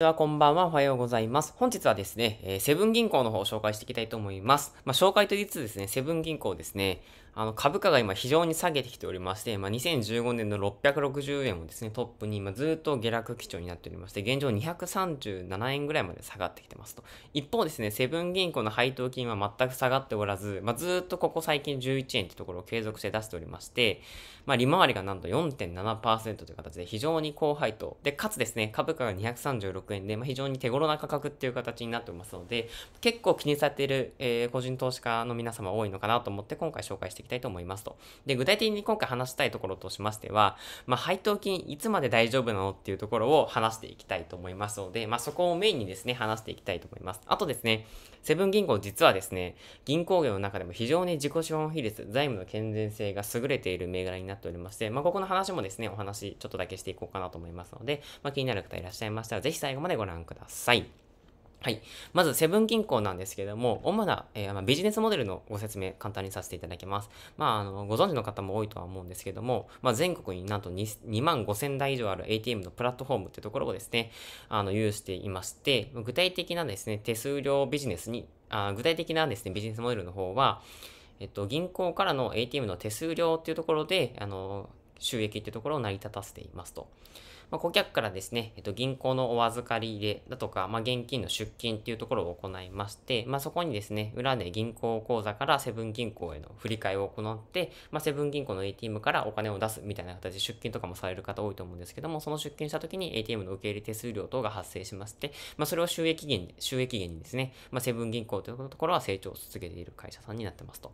では、こんばんは。おはようございます。本日はですね、えー、セブン銀行の方を紹介していきたいと思います。まあ、紹介と言いつつですね、セブン銀行ですね、あの株価が今非常に下げてきておりまして、まあ、2015年の660円をですね、トップに今ずっと下落基調になっておりまして、現状237円ぐらいまで下がってきてますと。一方ですね、セブン銀行の配当金は全く下がっておらず、まあ、ずっとここ最近11円ってところを継続して出しておりまして、まあ、利回りがなんと4.7%という形で非常に高配当。で、かつですね、株価が236円で、まあ、非常に手頃な価格っていう形になっておりますので、結構気にされている、えー、個人投資家の皆様多いのかなと思って今回紹介してききたいと思いますと。で、具体的に今回話したいところとしましては、まあ、配当金いつまで大丈夫なのっていうところを話していきたいと思いますので、まあ、そこをメインにですね、話していきたいと思います。あとですね、セブン銀行実はですね、銀行業の中でも非常に自己資本比率、財務の健全性が優れている銘柄になっておりまして、まあ、ここの話もですね、お話ちょっとだけしていこうかなと思いますので、まあ、気になる方いらっしゃいましたら、ぜひ最後までご覧ください。はい。まず、セブン銀行なんですけども、主な、えー、まあ、ビジネスモデルのご説明、簡単にさせていただきます。まあ、あの、ご存知の方も多いとは思うんですけども、まあ、全国になんと 2, 2万5000台以上ある ATM のプラットフォームってところをですね、あの、有していまして、具体的なですね、手数料ビジネスに、あ具体的なですね、ビジネスモデルの方は、えっと、銀行からの ATM の手数料っていうところで、あの、収益っていうところを成り立たせていますと。まあ、顧客からですね、えっと、銀行のお預かり入れだとか、まあ、現金の出金っていうところを行いまして、まあ、そこにですね、裏で銀行口座からセブン銀行への振り替えを行って、まあ、セブン銀行の ATM からお金を出すみたいな形で出金とかもされる方多いと思うんですけども、その出金した時に ATM の受け入れ手数料等が発生しまして、まあ、それを収益源、収益源にですね、まあ、セブン銀行というところは成長を続けている会社さんになってますと。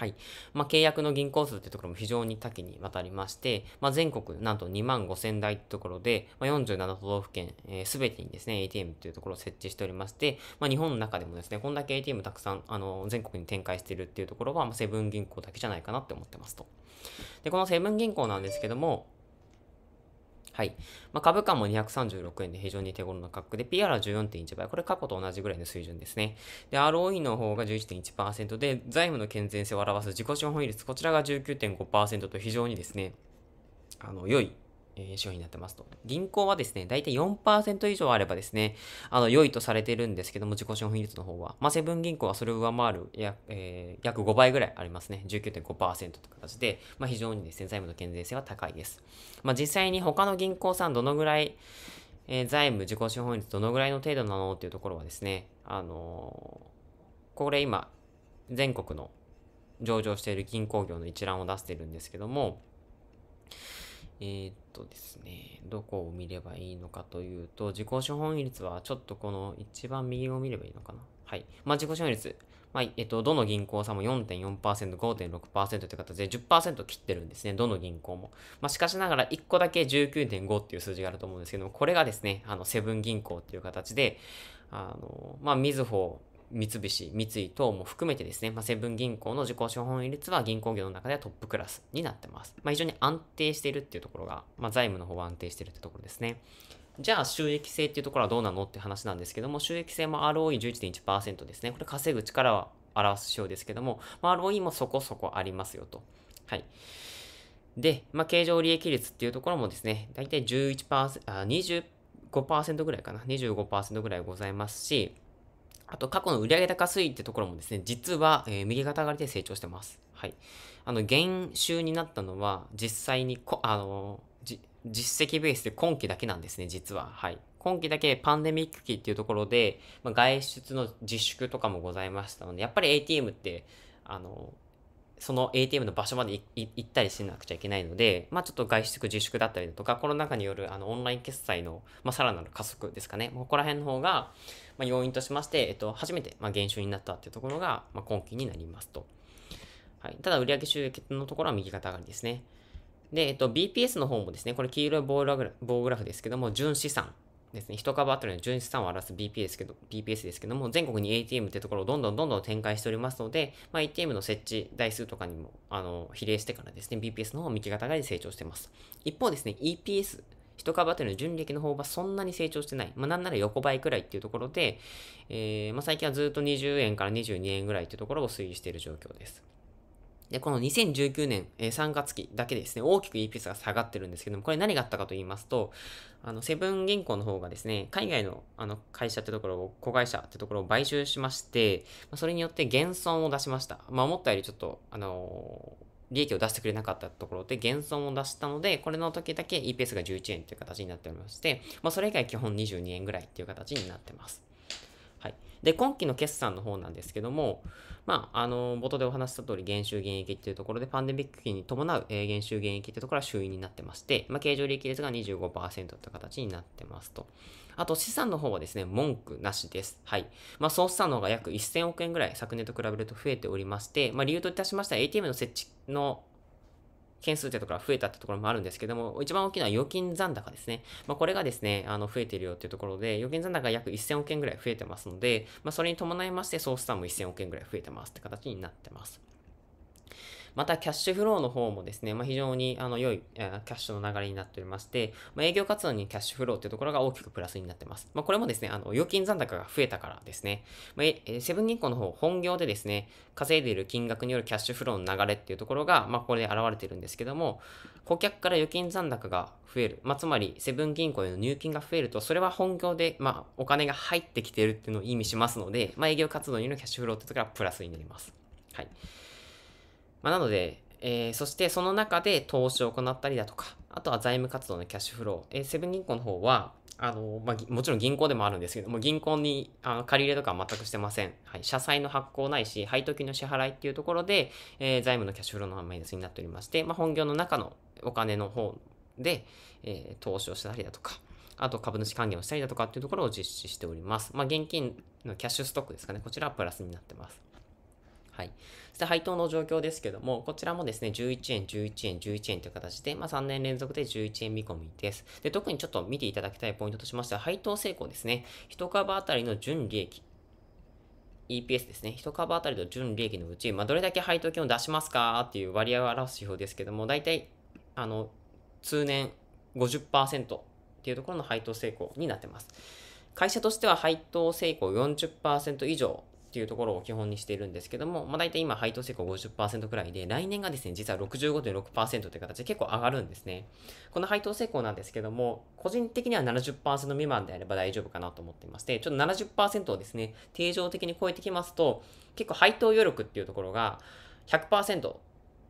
はい。まあ、契約の銀行数ってところも非常に多岐にわたりまして、まあ、全国なんと2万5千台ってところで、まあ、47都道府県すべ、えー、てにですね、ATM というところを設置しておりまして、まあ、日本の中でもですね、こんだけ ATM たくさん、あの、全国に展開しているっていうところは、まあ、セブン銀行だけじゃないかなって思ってますと。で、このセブン銀行なんですけども、はい。まあ、株価も236円で非常に手頃な価格で、PR は14.1倍。これ過去と同じぐらいの水準ですね。で、ROE の方が11.1%で、財務の健全性を表す自己資本比率、こちらが19.5%と非常にですね、あの、良いえ商品になってますと。銀行はですね、だいたい4%以上あればですね、あの、良いとされてるんですけども、自己資本比率の方は。まあ、セブン銀行はそれを上回る約、えー、約5倍ぐらいありますね。19.5%という形で、まあ、非常にですね、財務の健全性は高いです。まあ、実際に他の銀行さんどのぐらい、えー、財務、自己資本率どのぐらいの程度なのっていうところはですね、あのー、これ今、全国の上場している銀行業の一覧を出してるんですけども、えー、っとですね、どこを見ればいいのかというと、自己資本率はちょっとこの一番右を見ればいいのかな。はい。まあ、自己資本率。まあ、えっと、どの銀行さんも4.4%、5.6%という形で10%切ってるんですね。どの銀行も。まあ、しかしながら1個だけ19.5っていう数字があると思うんですけども、これがですね、あの、セブン銀行っていう形で、あの、まあ、みずほ、三菱、三井等も含めてですね、まあ、セブン銀行の自己資本比率は銀行業の中ではトップクラスになってます。まあ、非常に安定しているっていうところが、まあ、財務の方は安定しているってところですね。じゃあ収益性っていうところはどうなのって話なんですけども、収益性も ROE11.1% ですね。これ稼ぐ力は表す指標ですけども、まあ、ROE もそこそこありますよと。はい。で、まあ、経常利益率っていうところもですね、大体11%、あ2 5%ぐらいかな、25%ぐらいございますし、あと過去の売上高推移ってところもですね、実は、えー、右肩上がりで成長してます。はい。あの、減収になったのは、実際にこ、あの実績ベースで今期だけなんですね、実は。はい。今期だけパンデミック期っていうところで、まあ、外出の自粛とかもございましたので、やっぱり ATM って、あの、その ATM の場所まで行ったりしなくちゃいけないので、まあ、ちょっと外出自粛だったりだとか、コロナ禍によるあのオンライン決済の、まあ、さらなる加速ですかね、ここら辺の方が、まあ、要因としまして、えっと、初めて、まあ、減収になったっていうところが、まあ、今期になりますと。はい、ただ、売上収益のところは右肩上がりですね。で、えっと、BPS の方もですね、これ黄色い棒グラフですけども、純資産ですね、1株当たりの純資産を表す BPS, けど BPS ですけども、全国に ATM ってところをどんどんどんどん展開しておりますので、まあ、ATM の設置台数とかにもあの比例してからですね、BPS の方も右肩上がり成長してます。一方ですね、EPS、1株当たりの純利益の方はそんなに成長してない。まあ、なんなら横ばいくらいっていうところで、えー、まあ、最近はずっと20円から22円ぐらいっていうところを推移している状況です。で、この2019年、え3月期だけですね、大きく EPS が下がってるんですけども、これ何があったかと言いますと、あの、セブン銀行の方がですね、海外のあの会社ってところを、子会社ってところを買収しまして、まそれによって減損を出しました。まあ、思ったよりちょっと、あのー利益を出してくれなかったところで減損を出したので、これの時だけ EPS が11円という形になっておりまして、まあ、それ以外基本22円ぐらいっていう形になってます。はい。で、今期の決算の方なんですけども、まあ、あの、冒頭でお話した通り、減収減益っていうところで、パンデミック期に伴う、え減収減益っていうところは収益になってまして、まあ、経常利益率が25%という形になってますと。あと、資産の方はですね、文句なしです。はい。まあ、総資産の方が約1000億円ぐらい、昨年と比べると増えておりまして、まあ、理由といたしましては、ATM の設置の件数というところが増えたってところもあるんですけども、一番大きな預金残高ですね。まあ、これがですね、あの、増えてるよっていうところで、預金残高が約1000億円ぐらい増えてますので、まあ、それに伴いまして、総資産も1000億円ぐらい増えてますって形になってます。またキャッシュフローの方もですね、まあ、非常にあの良いキャッシュの流れになっておりまして、まあ、営業活動にキャッシュフローというところが大きくプラスになってます。まあ、これもですね、あの預金残高が増えたからですね、まあ、セブン銀行の方、本業でですね、稼いでいる金額によるキャッシュフローの流れっていうところが、まあ、ここで現れてるんですけども、顧客から預金残高が増える、まあ、つまりセブン銀行への入金が増えると、それは本業で、まあ、お金が入ってきているっていうのを意味しますので、まあ、営業活動によるキャッシュフローってところがプラスになります。はい。まあ、なので、えー、そしてその中で投資を行ったりだとか、あとは財務活動のキャッシュフロー。えー、セブン銀行の方は、あの、まあ、もちろん銀行でもあるんですけども、銀行にあの借り入れとかは全くしてません。はい。社債の発行ないし、配当金の支払いっていうところで、えー、財務のキャッシュフローのマイナスになっておりまして、まあ、本業の中のお金の方で、えー、投資をしたりだとか、あと株主還元をしたりだとかっていうところを実施しております。まあ、現金のキャッシュストックですかね。こちらはプラスになってます。はい。で、配当の状況ですけども、こちらもですね、11円、11円、11円という形で、まあ、3年連続で11円見込みです。で、特にちょっと見ていただきたいポイントとしましては、配当成功ですね。1株当たりの純利益。EPS ですね。1株当たりの純利益のうち、まあ、どれだけ配当金を出しますかっていう割合を表す指標ですけども、大体、あの、通年50%っていうところの配当成功になってます。会社としては配当成功40%以上っていうところを基本にしているんですけども、まあ、大体今配当成功50%くらいで、来年がですね、実は65.6%という形で結構上がるんですね。この配当成功なんですけども、個人的には70%未満であれば大丈夫かなと思っていまして、ちょっと70%をですね、定常的に超えてきますと、結構配当余力っていうところが100%、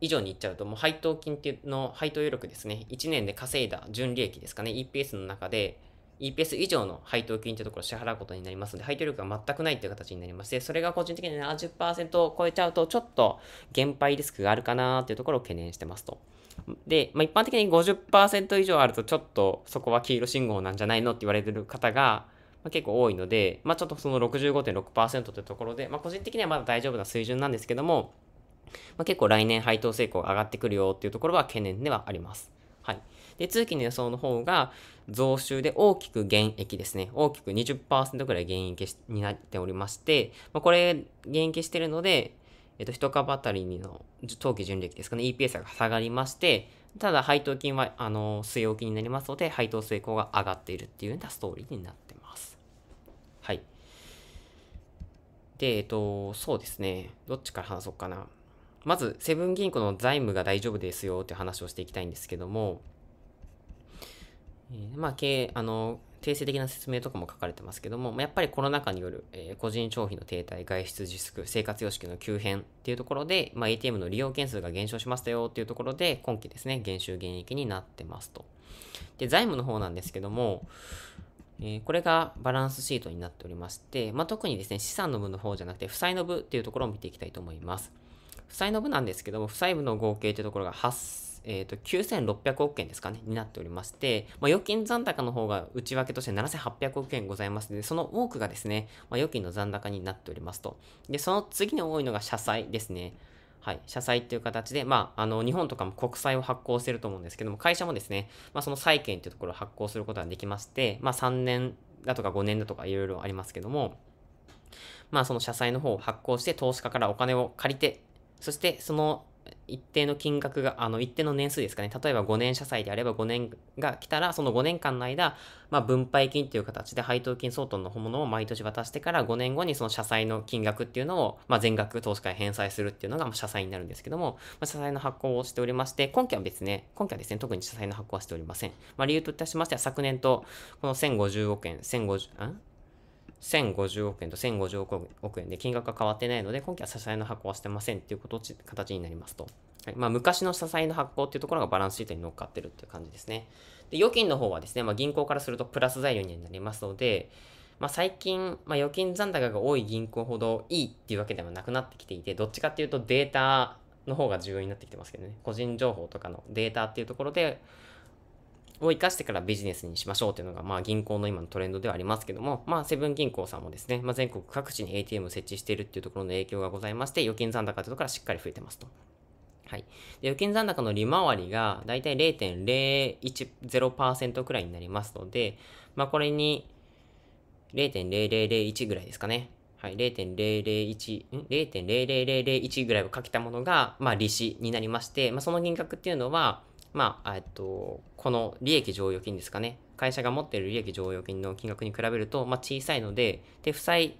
以上にいっちゃうと、もう配当金っていうの、配当余力ですね。1年で稼いだ純利益ですかね。EPS の中で、EPS 以上の配当金というところを支払うことになりますので、配当力が全くないという形になりまして、それが個人的には70%を超えちゃうと、ちょっと減配リスクがあるかなというところを懸念してますと。で、まあ、一般的に50%以上あると、ちょっとそこは黄色信号なんじゃないのって言われてる方が、まあ、結構多いので、まあ、ちょっとその65.6%というところで、まあ、個人的にはまだ大丈夫な水準なんですけども、まあ、結構来年配当成功上がってくるよっていうところは懸念ではあります。はい。で、通期の予想の方が、増収で大きく減益ですね。大きく20%ぐらい減益になっておりまして、まあ、これ、減益してるので、えっと、1株当たりの当期純利益ですかね、EPS が下がりまして、ただ配当金は、あの、据え置きになりますので、配当成功が上がっているっていうようなストーリーになってます。はい。で、えっと、そうですね。どっちから話そうかな。まず、セブン銀行の財務が大丈夫ですよっていう話をしていきたいんですけども、えー、まあ、経あの、定性的な説明とかも書かれてますけども、やっぱりコロナ禍による、え個人消費の停滞、外出自粛、生活様式の急変っていうところで、まあ、ATM の利用件数が減少しましたよっていうところで、今期ですね、減収減益になってますと。で、財務の方なんですけども、えこれがバランスシートになっておりまして、まあ、特にですね、資産の部の方じゃなくて、負債の部っていうところを見ていきたいと思います。負債の部なんですけども、負債部の合計というところが8、えーと、9600億円ですかね、になっておりまして、まあ、預金残高の方が内訳として7800億円ございますので、その多くがですね、まあ、預金の残高になっておりますと。で、その次に多いのが社債ですね。はい、社債っていう形で、まあ、あの、日本とかも国債を発行してると思うんですけども、会社もですね、まあ、その債券っていうところを発行することができまして、まあ、3年だとか5年だとかいろいろありますけども、まあ、その社債の方を発行して投資家からお金を借りて、そしてその一定の金額が、あの、一定の年数ですかね。例えば5年社債であれば5年が来たら、その5年間の間、まあ、分配金という形で配当金相当のものを毎年渡してから5年後にその社債の金額っていうのを、まあ、全額投資家に返済するっていうのが、ま社債になるんですけども、まあ、社債の発行をしておりまして、今期は別ね、今期はですね、特に社債の発行はしておりません。まあ、理由といたしましては、昨年と、この1050億円、1050、ん1050億円と1050億円で金額が変わってないので、今期は支えの発行はしてませんっていうこと形になりますと。はいまあ、昔の支えの発行っていうところがバランスシートに乗っかってるっていう感じですね。で預金の方はですね、まあ、銀行からするとプラス材料になりますので、まあ、最近、まあ、預金残高が多い銀行ほどいいっていうわけではなくなってきていて、どっちかっていうとデータの方が重要になってきてますけどね、個人情報とかのデータっていうところで、を生かしてからビジネスにしましょうというのが、まあ銀行の今のトレンドではありますけども、まあセブン銀行さんもですね、まあ全国各地に ATM を設置しているっていうところの影響がございまして、預金残高というところからしっかり増えてますと。はい。で、預金残高の利回りがだいたい0.010%くらいになりますので、まあこれに0.0001ぐらいですかね。はい、0.001、ん ?0.00001 ぐらいをかけたものが、まあ、利子になりまして、まあ、その金額っていうのは、まあ、えっと、この利益剰余金ですかね。会社が持っている利益剰余金の金額に比べると、まあ、小さいので、で、負債、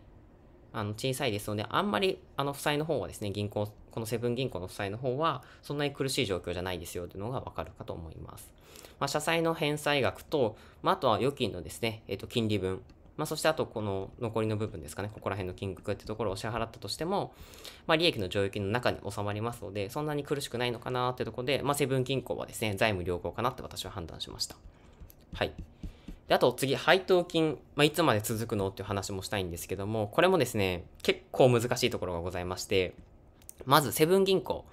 あの、小さいですので、あんまり、あの、負債の方はですね、銀行、このセブン銀行の負債の方は、そんなに苦しい状況じゃないですよというのがわかるかと思います。まあ、社債の返済額と、まあ、あとは預金のですね、えっと、金利分まあ、そしてあとこの残りの部分ですかね、ここら辺の金額ってところを支払ったとしても、まあ、利益の余金の中に収まりますので、そんなに苦しくないのかなってところで、まあ、セブン銀行はですね、財務良好かなって私は判断しました。はい。で、あと次、配当金、まあ、いつまで続くのっていう話もしたいんですけども、これもですね、結構難しいところがございまして、まずセブン銀行。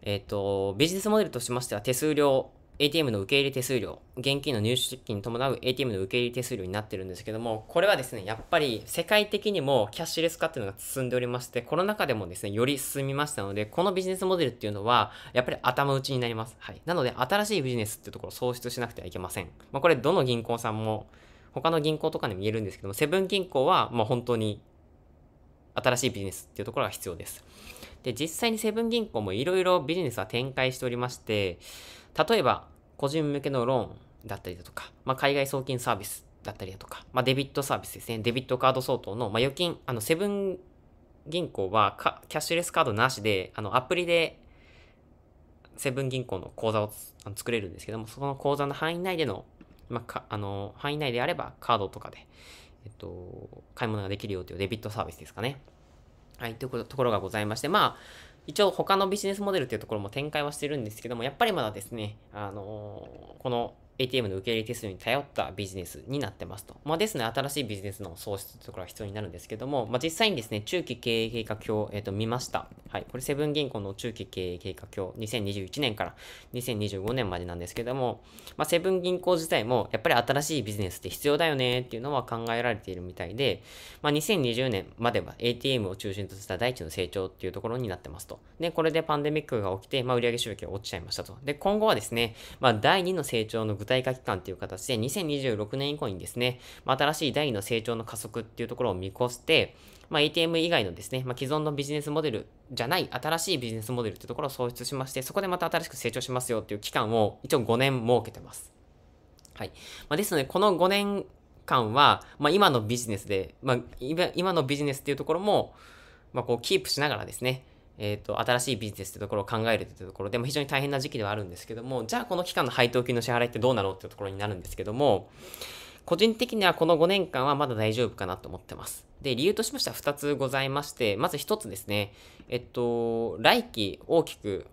えっ、ー、と、ビジネスモデルとしましては手数料 ATM の受け入れ手数料、現金の入手金に伴う ATM の受け入れ手数料になってるんですけども、これはですね、やっぱり世界的にもキャッシュレス化っていうのが進んでおりまして、この中でもですね、より進みましたので、このビジネスモデルっていうのは、やっぱり頭打ちになります。はい。なので、新しいビジネスっていうところを創出しなくてはいけません。まあ、これ、どの銀行さんも、他の銀行とかにも言えるんですけども、セブン銀行は、まあ本当に、新しいビジネスっていうところが必要です。で、実際にセブン銀行もいろいろビジネスは展開しておりまして、例えば、個人向けのローンだったりだとか、まあ、海外送金サービスだったりだとか、まあ、デビットサービスですね、デビットカード相当の、まあ、預金、あの、セブン銀行はキャッシュレスカードなしで、あの、アプリで、セブン銀行の口座を作れるんですけども、その口座の範囲内での、まあ、あの、範囲内であればカードとかで、えっと、買い物ができるよというデビットサービスですかね。はい、というところがございまして、まあ、一応他のビジネスモデルっていうところも展開はしてるんですけども、やっぱりまだですね、あのー、この ATM の受け入れ手数に頼ったビジネスになってますと。まあ、ですの、ね、で、新しいビジネスの創出というところが必要になるんですけども、まあ、実際にですね、中期経営計画表を、えー、と見ました。はい。これ、セブン銀行の中期経営計画表、2021年から2025年までなんですけども、まあ、セブン銀行自体も、やっぱり新しいビジネスって必要だよねっていうのは考えられているみたいで、まあ、2020年までは ATM を中心とした第一の成長っていうところになってますと。で、これでパンデミックが起きて、まあ、売上収益が落ちちゃいましたと。で、今後はですね、まあ、第二の成長の具体化期間という形で、2026年以降にですね、まあ、新しい第2の成長の加速っていうところを見越して、まあ、ATM 以外のですね、まあ、既存のビジネスモデルじゃない新しいビジネスモデルというところを創出しまして、そこでまた新しく成長しますよっていう期間を一応5年設けてます。はい。まあ、ですので、この5年間は、まあ、今のビジネスで、まあ、今のビジネスっていうところも、まあ、こうキープしながらですね、えっ、ー、と、新しいビジネスってところを考えるってところでも非常に大変な時期ではあるんですけども、じゃあこの期間の配当金の支払いってどうなのってところになるんですけども、個人的にはこの5年間はまだ大丈夫かなと思ってます。で、理由としましては2つございまして、まず1つですね、えっと、来期大きく、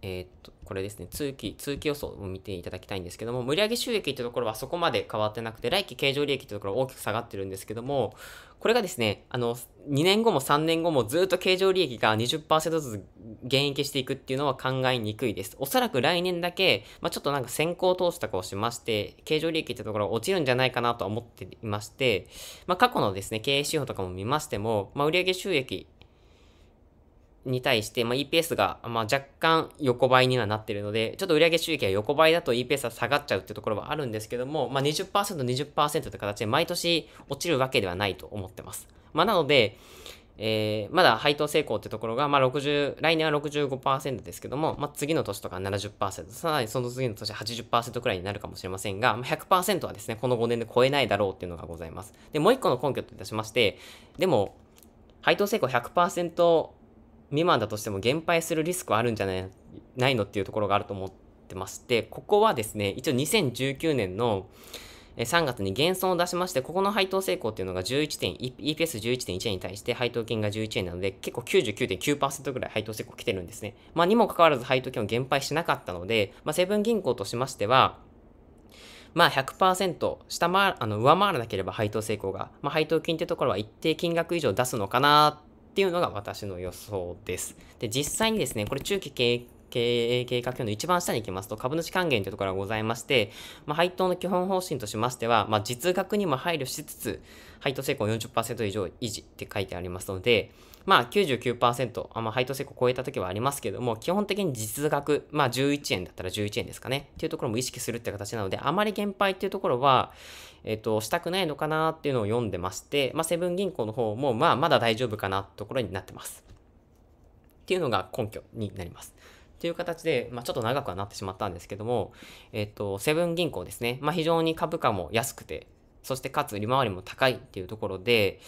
えっと、これですね、通期、通期予想を見ていただきたいんですけども、売上収益ってところはそこまで変わってなくて、来期経常利益ってところ大きく下がってるんですけども、これがですね、あの、2年後も3年後もずっと経常利益が20%ずつ減益していくっていうのは考えにくいです。おそらく来年だけ、まあ、ちょっとなんか先行投資とかをしまして、経常利益ってところ落ちるんじゃないかなとは思っていまして、まあ、過去のですね、経営指標とかも見ましても、まあ、売上収益に対して、まあ、EPS が、まあ、若干横ばいにはなってるので、ちょっと売上収益が横ばいだと EPS は下がっちゃうっていうところはあるんですけども、まあ20、20%、20%って形で毎年落ちるわけではないと思ってます。まあ、なので、えー、まだ配当成功ってところが、まあ、60、来年は65%ですけども、まあ、次の年とか70%、さらにその次の年80%くらいになるかもしれませんが、まあ、100%はですね、この5年で超えないだろうっていうのがございます。で、もう一個の根拠といたしまして、でも、配当成功100%未満だとしても減配するリスクはあるんじゃないないのっていうところがあると思ってまして、ここはですね、一応2019年の3月に減損を出しまして、ここの配当成功っていうのが11点、EPS11.1 円に対して配当金が11円なので、結構99.9%ぐらい配当成功来てるんですね。まあ、にもかかわらず配当金を減配しなかったので、まあ、セブン銀行としましては、まあ100%下回、あの上回らなければ配当成功が、まあ、配当金ってところは一定金額以上出すのかなっていうのが私の予想です。で、実際にですね、これ中期経営経営計画表の一番下に行きますと、株主還元というところがございまして、まあ、配当の基本方針としましては、まあ、実額にも配慮しつつ、配当成功40%以上維持って書いてありますので、まあ99%、あまあ、配当成功超えた時はありますけども、基本的に実額、まあ11円だったら11円ですかね、っていうところも意識するって形なので、あまり減配っていうところは、えっ、ー、と、したくないのかなっていうのを読んでまして、まあ、セブン銀行の方も、まあ、まだ大丈夫かなってところになってます。っていうのが根拠になります。という形で、まあ、ちょっと長くはなってしまったんですけども、えっ、ー、と、セブン銀行ですね。まあ、非常に株価も安くて、そしてかつ利回りも高いっていうところで、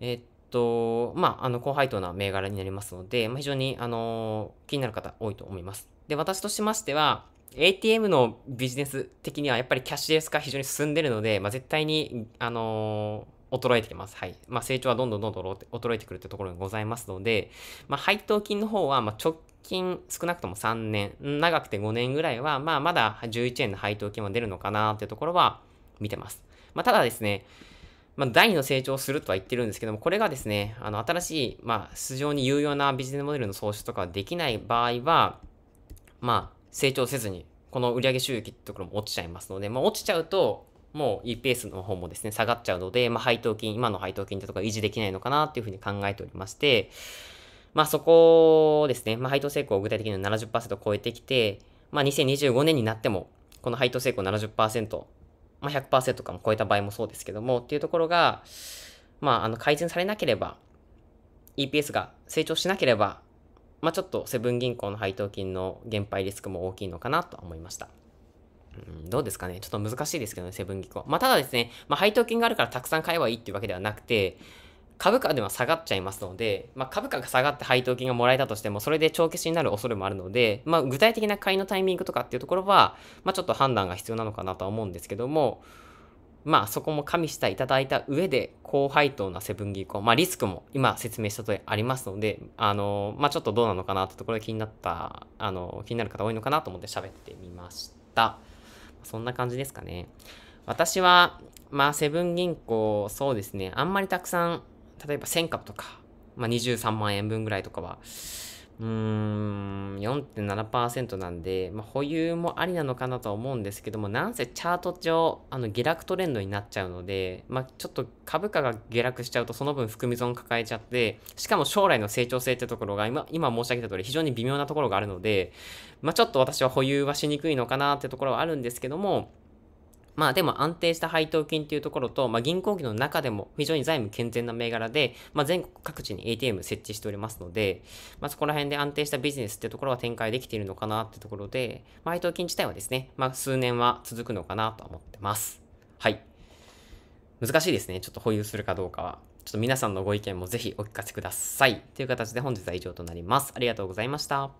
えっ、ー、と、まあ、あの、高配当な銘柄になりますので、まあ、非常に、あの気になる方多いと思います。で、私としましては、ATM のビジネス的にはやっぱりキャッシュレス化非常に進んでるので、まあ、絶対に、あのー、衰えてきます。はい。まあ、成長はどんどんどんどん衰えてくるってところにございますので、まあ、配当金の方は、ま直近少なくとも3年、長くて5年ぐらいは、まあ、まだ11円の配当金は出るのかなってところは見てます。まただですね、まあ、第2の成長をするとは言ってるんですけども、これがですね、あの、新しい、まあ、市に有用なビジネスモデルの創出とかできない場合は、まあ、成長せずに、この売上収益ってところも落ちちゃいますので、まあ、落ちちゃうと、もう EPS の方もですね、下がっちゃうので、まあ、配当金、今の配当金ってところ維持できないのかなっていうふうに考えておりまして、まあ、そこですね、まあ、配当成功を具体的に70%超えてきて、まあ、2025年になっても、この配当成功70%、まあ、100%かも超えた場合もそうですけども、っていうところが、まあ、あの改善されなければ、EPS が成長しなければ、まあ、ちょっとセブン銀行の配当金の減配リスクも大きいのかなと思いました。うん、どうですかねちょっと難しいですけどね、セブン銀行。まあ、ただですね、まあ、配当金があるからたくさん買えばいいっていうわけではなくて、株価では下がっちゃいますので、まあ、株価が下がって配当金がもらえたとしても、それで帳消しになる恐れもあるので、まあ、具体的な買いのタイミングとかっていうところは、まあ、ちょっと判断が必要なのかなとは思うんですけども、まあそこも加味していただいた上で、高配当なセブン銀行、まあリスクも今説明したとりありますので、あの、まあちょっとどうなのかなってところで気になった、あの、気になる方多いのかなと思って喋ってみました。そんな感じですかね。私は、まあセブン銀行、そうですね、あんまりたくさん、例えば1000株とか、まあ23万円分ぐらいとかは、うーん、4.7%なんで、まあ、保有もありなのかなとは思うんですけども、なんせチャート上、あの、下落トレンドになっちゃうので、まあ、ちょっと株価が下落しちゃうと、その分含み損抱えちゃって、しかも将来の成長性ってところが今、今申し上げた通り非常に微妙なところがあるので、まあ、ちょっと私は保有はしにくいのかなってところはあるんですけども、まあでも安定した配当金というところと、まあ、銀行機の中でも非常に財務健全な銘柄で、まあ、全国各地に ATM 設置しておりますので、まあ、そこら辺で安定したビジネスっていうところは展開できているのかなってところで、まあ、配当金自体はですね、まあ、数年は続くのかなと思ってます。はい。難しいですね。ちょっと保有するかどうかは。ちょっと皆さんのご意見もぜひお聞かせください。という形で本日は以上となります。ありがとうございました。